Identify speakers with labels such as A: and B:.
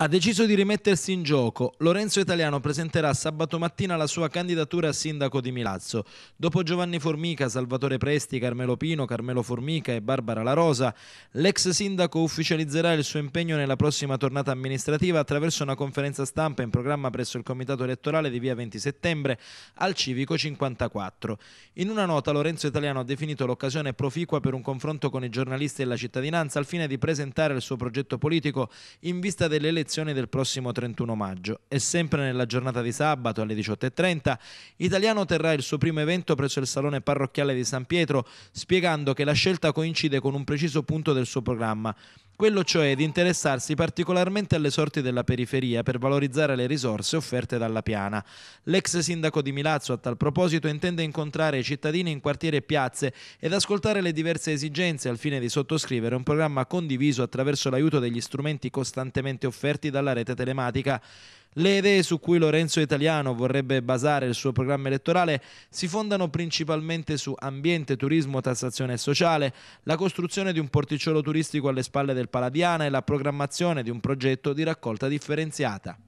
A: Ha deciso di rimettersi in gioco. Lorenzo Italiano presenterà sabato mattina la sua candidatura a sindaco di Milazzo. Dopo Giovanni Formica, Salvatore Presti, Carmelo Pino, Carmelo Formica e Barbara La Rosa, l'ex sindaco ufficializzerà il suo impegno nella prossima tornata amministrativa attraverso una conferenza stampa in programma presso il comitato elettorale di via 20 settembre al civico 54. In una nota Lorenzo Italiano ha definito l'occasione proficua per un confronto con i giornalisti e la cittadinanza al fine di presentare il suo progetto politico in vista delle elezioni elezioni del prossimo 31 maggio e sempre nella giornata di sabato alle 18.30 Italiano terrà il suo primo evento presso il Salone Parrocchiale di San Pietro spiegando che la scelta coincide con un preciso punto del suo programma quello cioè di interessarsi particolarmente alle sorti della periferia per valorizzare le risorse offerte dalla piana. L'ex sindaco di Milazzo a tal proposito intende incontrare i cittadini in quartiere e piazze ed ascoltare le diverse esigenze al fine di sottoscrivere un programma condiviso attraverso l'aiuto degli strumenti costantemente offerti dalla rete telematica. Le idee su cui Lorenzo Italiano vorrebbe basare il suo programma elettorale si fondano principalmente su ambiente, turismo, tassazione sociale, la costruzione di un porticciolo turistico alle spalle del Paladiana e la programmazione di un progetto di raccolta differenziata.